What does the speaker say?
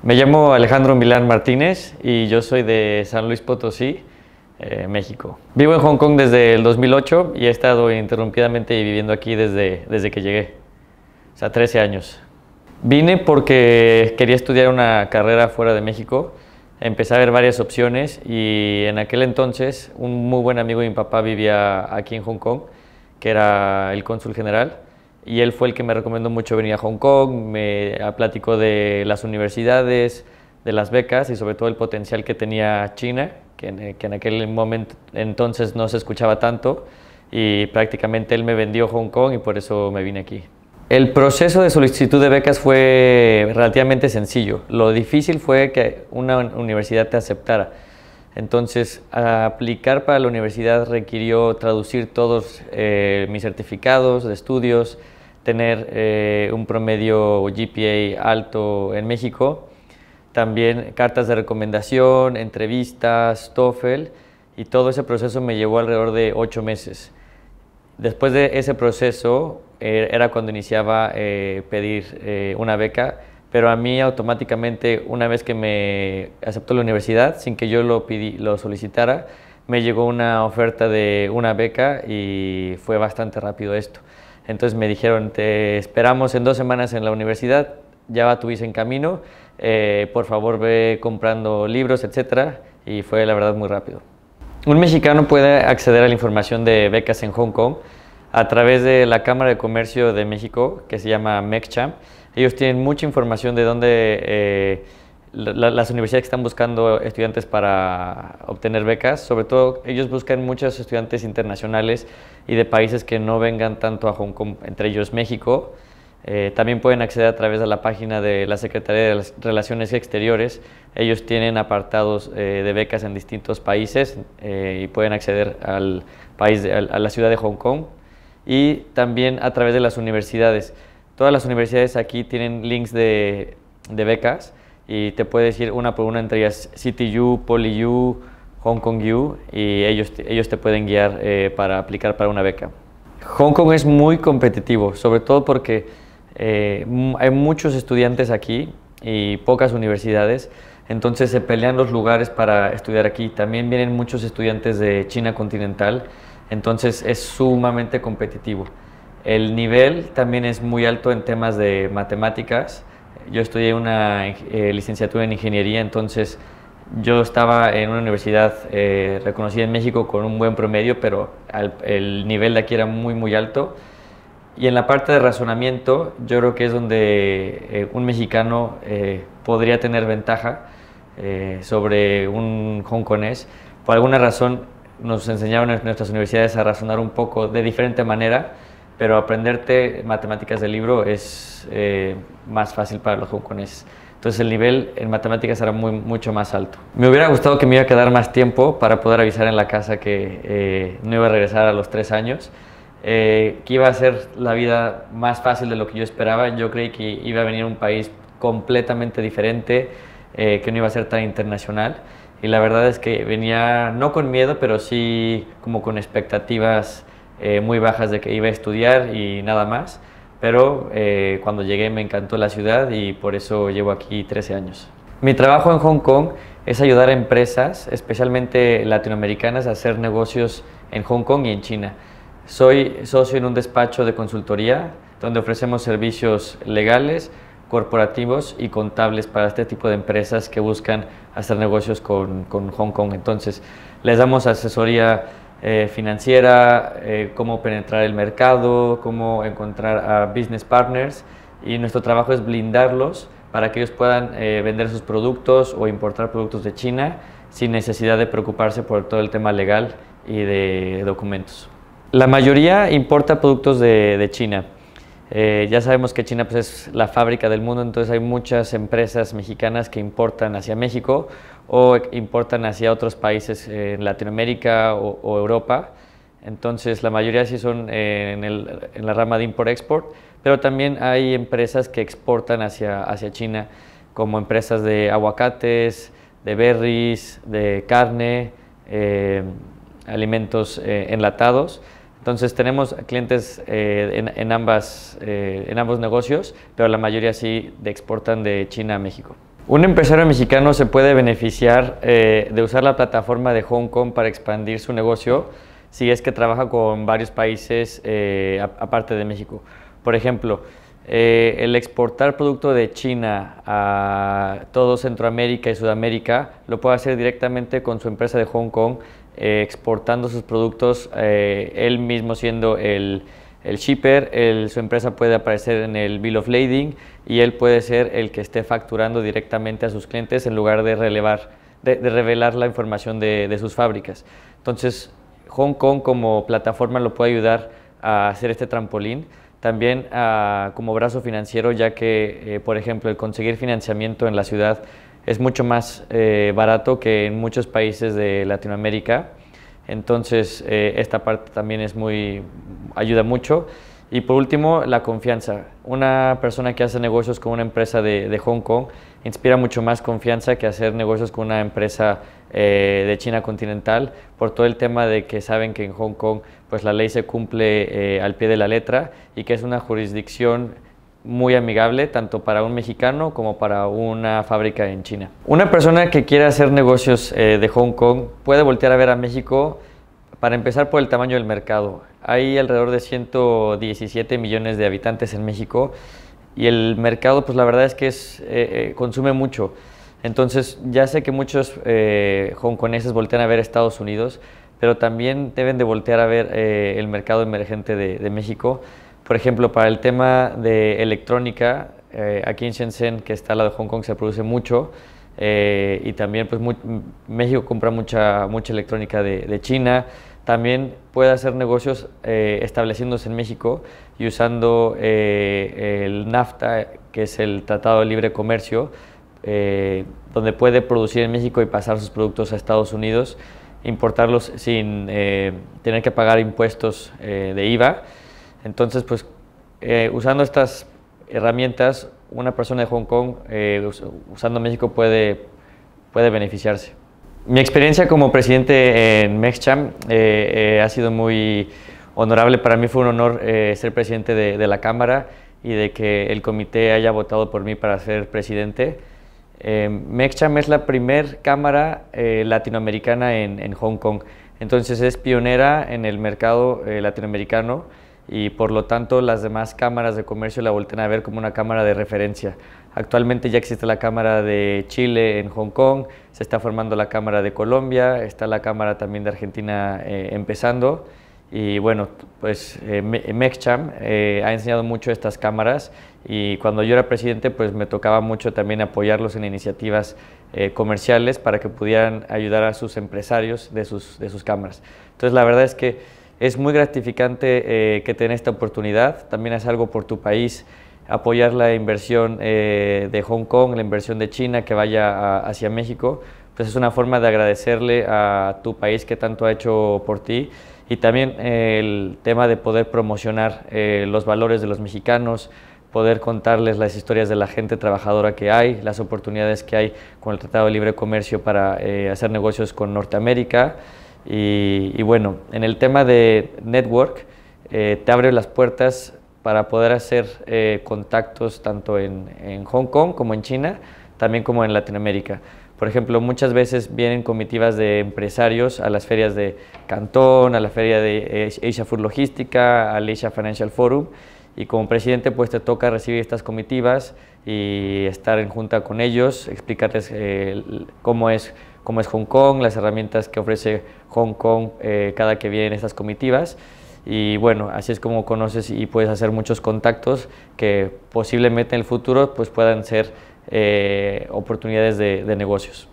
Me llamo Alejandro Milán Martínez y yo soy de San Luis Potosí, eh, México. Vivo en Hong Kong desde el 2008 y he estado interrumpidamente viviendo aquí desde, desde que llegué, o sea, 13 años. Vine porque quería estudiar una carrera fuera de México, empecé a ver varias opciones y en aquel entonces un muy buen amigo de mi papá vivía aquí en Hong Kong, que era el cónsul general, y él fue el que me recomendó mucho venir a Hong Kong, me platicó de las universidades, de las becas y sobre todo el potencial que tenía China, que en, aquel momento entonces no se escuchaba tanto y prácticamente él me vendió Hong Kong y por eso me vine aquí. El proceso de solicitud de becas fue relativamente sencillo. Lo difícil fue que una universidad te aceptara. Entonces, aplicar para la universidad requirió traducir todos eh, mis certificados de estudios, tener eh, un promedio GPA alto en México. También cartas de recomendación, entrevistas, TOEFL y todo ese proceso me llevó alrededor de ocho meses. Después de ese proceso er, era cuando iniciaba eh, pedir eh, una beca, pero a mí automáticamente una vez que me aceptó la universidad, sin que yo lo, lo solicitara, me llegó una oferta de una beca y fue bastante rápido esto. Entonces me dijeron, te esperamos en dos semanas en la universidad, ya va tu en camino, eh, por favor ve comprando libros, etc. Y fue la verdad muy rápido. Un mexicano puede acceder a la información de becas en Hong Kong a través de la Cámara de Comercio de México, que se llama MECCHAM. Ellos tienen mucha información de dónde... Eh, las universidades que están buscando estudiantes para obtener becas, sobre todo ellos buscan muchos estudiantes internacionales y de países que no vengan tanto a Hong Kong, entre ellos México. Eh, también pueden acceder a través de la página de la Secretaría de Relaciones Exteriores. Ellos tienen apartados eh, de becas en distintos países eh, y pueden acceder a la ciudad de Hong Kong y también a través de las universidades. Todas las universidades aquí tienen links de becas y te puede decir una por una entre ellas CityU, PolyU, Hong Kong U y ellos, ellos te pueden guiar eh, para aplicar para una beca. Hong Kong es muy competitivo, sobre todo porque eh, hay muchos estudiantes aquí y pocas universidades, entonces se pelean los lugares para estudiar aquí. También vienen muchos estudiantes de China continental, entonces es sumamente competitivo. El nivel también es muy alto en temas de matemáticas, yo estudié una eh, licenciatura en ingeniería, entonces yo estaba en una universidad eh, reconocida en México con un buen promedio, pero el nivel de aquí era muy, muy alto. Y en la parte de razonamiento, yo creo que es donde eh, un mexicano podría tener ventaja sobre un hongkonés. Por alguna razón, nos enseñaron en nuestras universidades a razonar un poco de diferente manera pero aprenderte matemáticas del libro es eh, más fácil para los hongkoneses. Entonces el nivel en matemáticas era muy, mucho más alto. Me hubiera gustado que me iba a quedar más tiempo para poder avisar en la casa que eh, no iba a regresar a los tres años, eh, que iba a ser la vida más fácil de lo que yo esperaba. Yo creí que iba a venir un país completamente diferente, que no iba a ser tan internacional. Y la verdad es que venía no con miedo, pero sí como con expectativas eh, muy bajas de que iba a estudiar y nada más. Pero eh, cuando llegué me encantó la ciudad y por eso llevo aquí 13 años. Mi trabajo en Hong Kong es ayudar a empresas, especialmente latinoamericanas, a hacer negocios en Hong Kong y en China. Soy socio en un despacho de consultoría donde ofrecemos servicios legales, corporativos y contables para este tipo de empresas que buscan hacer negocios con, con Hong Kong. Entonces, les damos asesoría eh, financiera, eh, cómo penetrar el mercado, cómo encontrar a business partners y nuestro trabajo es blindarlos para que ellos puedan eh, vender sus productos o importar productos de China sin necesidad de preocuparse por todo el tema legal y de documentos. La mayoría importa productos de China. Eh, ya sabemos que China pues, es la fábrica del mundo, entonces hay muchas empresas mexicanas que importan hacia México o importan hacia otros países eh, en Latinoamérica o, Europa. Entonces la mayoría sí son eh, en, la rama de import-export, pero también hay empresas que exportan hacia, China, como empresas de aguacates, de berries, de carne, alimentos enlatados. Entonces tenemos clientes eh, en, ambas, eh, en ambos negocios, pero la mayoría sí de exportan de China a México. Un empresario mexicano se puede beneficiar eh, de usar la plataforma de Hong Kong para expandir su negocio si es que trabaja con varios países aparte de México. Por ejemplo, el exportar producto de China a todo Centroamérica y Sudamérica lo puede hacer directamente con su empresa de Hong Kong eh, exportando sus productos, eh, él mismo siendo el, shipper, su empresa puede aparecer en el Bill of Lading y él puede ser el que esté facturando directamente a sus clientes en lugar de, de, revelar la información de, sus fábricas. Entonces, Hong Kong como plataforma lo puede ayudar a hacer este trampolín también como brazo financiero, ya que, eh, por ejemplo, el conseguir financiamiento en la ciudad es mucho más eh, barato que en muchos países de Latinoamérica. Entonces, eh, esta parte también es muy, ayuda mucho. Y por último, la confianza. Una persona que hace negocios con una empresa de, Hong Kong inspira mucho más confianza que hacer negocios con una empresa eh, de China continental, por todo el tema de que saben que en Hong Kong pues, la ley se cumple al pie de la letra y que es una jurisdicción muy amigable tanto para un mexicano como para una fábrica en China. Una persona que quiera hacer negocios eh, de Hong Kong puede voltear a ver a México para empezar por el tamaño del mercado. Hay alrededor de 117 millones de habitantes en México y el mercado pues la verdad es que eh, eh, consume mucho. Entonces ya sé que muchos hongkoneses voltean a ver Estados Unidos, pero también deben de voltear a ver el mercado emergente de México por ejemplo, para el tema de electrónica, eh, aquí en Shenzhen, que está lado de Hong Kong, se produce mucho. Eh, y también pues México compra mucha, mucha electrónica de, China. También puede hacer negocios eh, estableciéndose en México y usando el NAFTA, que es el Tratado de Libre Comercio, donde puede producir en México y pasar sus productos a Estados Unidos, importarlos sin tener que pagar impuestos de IVA. Entonces, pues eh, usando estas herramientas, una persona de Hong Kong eh, usando México puede, beneficiarse. Mi experiencia como presidente en Mexcham eh, ha sido muy honorable. Para mí fue un honor ser presidente de, la Cámara y de que el comité haya votado por mí para ser presidente. Mexcham es la primer cámara latinoamericana en, Hong Kong, entonces es pionera en el mercado latinoamericano y por lo tanto las demás cámaras de comercio la volten a ver como una cámara de referencia. Actualmente ya existe la cámara de Chile en Hong Kong, se está formando la cámara de Colombia, está la cámara también de Argentina eh, empezando y bueno, pues eh, Mecham eh, ha enseñado mucho estas cámaras y cuando yo era presidente pues me tocaba mucho también apoyarlos en iniciativas comerciales para que pudieran ayudar a sus empresarios de sus, de sus cámaras. Entonces la verdad es que es muy gratificante eh, que tenga esta oportunidad, también es algo por tu país, apoyar la inversión eh, de Hong Kong, la inversión de China que vaya hacia México, pues es una forma de agradecerle a tu país que tanto ha hecho por ti y también eh, el tema de poder promocionar los valores de los mexicanos, poder contarles las historias de la gente trabajadora que hay, las oportunidades que hay con el Tratado de Libre Comercio para hacer negocios con Norteamérica. Y, bueno, en el tema de network, eh, te abre las puertas para poder hacer eh, contactos tanto en, en, Hong Kong como en China, también como en Latinoamérica. Por ejemplo, muchas veces vienen comitivas de empresarios a las ferias de Cantón, a la feria de eh, Asia Food Logística, al Asia Financial Forum, y como presidente pues te toca recibir estas comitivas, y estar en junta con ellos, explicarles eh, cómo, es, cómo es Hong Kong, las herramientas que ofrece Hong Kong eh, cada que vienen estas comitivas. Y bueno, así es como conoces y puedes hacer muchos contactos que posiblemente en el futuro pues puedan ser eh, oportunidades de negocios.